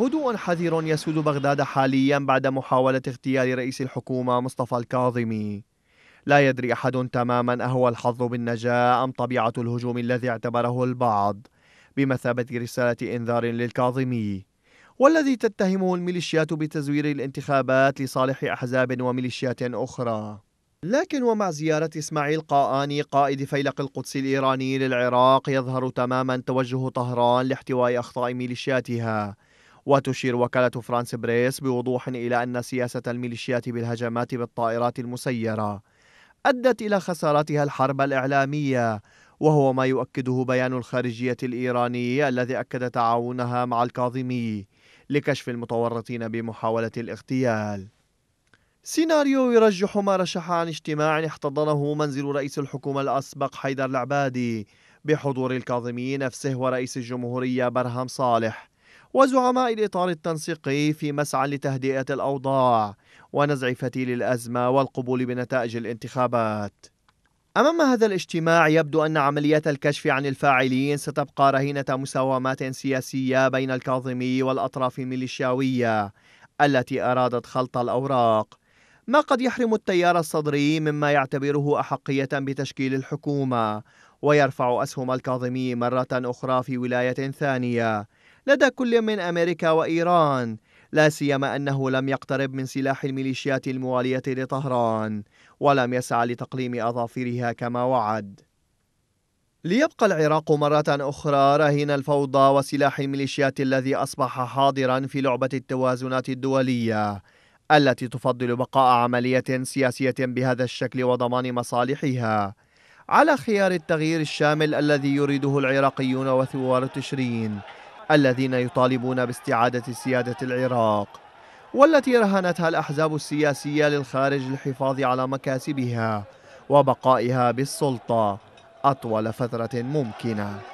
هدوء حذر يسود بغداد حاليا بعد محاولة اغتيال رئيس الحكومة مصطفى الكاظمي لا يدري أحد تماما أهو الحظ بالنجاة أم طبيعة الهجوم الذي اعتبره البعض بمثابة رسالة إنذار للكاظمي والذي تتهمه الميليشيات بتزوير الانتخابات لصالح أحزاب وميليشيات أخرى لكن ومع زيارة إسماعيل قاآني قائد فيلق القدس الإيراني للعراق يظهر تماما توجه طهران لاحتواء أخطاء ميليشياتها وتشير وكالة فرانس بريس بوضوح إلى أن سياسة الميليشيات بالهجمات بالطائرات المسيرة أدت إلى خسارتها الحرب الإعلامية وهو ما يؤكده بيان الخارجية الإيراني الذي أكد تعاونها مع الكاظمي لكشف المتورطين بمحاولة الاغتيال سيناريو يرجح ما رشح عن اجتماع احتضنه منزل رئيس الحكومة الأسبق حيدر العبادي بحضور الكاظمي نفسه ورئيس الجمهورية برهم صالح وزعماء الإطار التنسيقي في مسعى لتهدئة الأوضاع ونزع فتيل الأزمة والقبول بنتائج الانتخابات أمام هذا الاجتماع يبدو أن عمليات الكشف عن الفاعلين ستبقى رهينة مساومات سياسية بين الكاظمي والأطراف الميليشياوية التي أرادت خلط الأوراق ما قد يحرم التيار الصدري مما يعتبره أحقية بتشكيل الحكومة ويرفع أسهم الكاظمي مرة أخرى في ولاية ثانية لدى كل من أمريكا وإيران لا سيما أنه لم يقترب من سلاح الميليشيات الموالية لطهران ولم يسعى لتقليم أظافرها كما وعد ليبقى العراق مرة أخرى رهين الفوضى وسلاح الميليشيات الذي أصبح حاضرا في لعبة التوازنات الدولية التي تفضل بقاء عملية سياسية بهذا الشكل وضمان مصالحها على خيار التغيير الشامل الذي يريده العراقيون وثوار تشرين الذين يطالبون باستعادة سيادة العراق والتي رهنتها الأحزاب السياسية للخارج للحفاظ على مكاسبها وبقائها بالسلطة أطول فترة ممكنة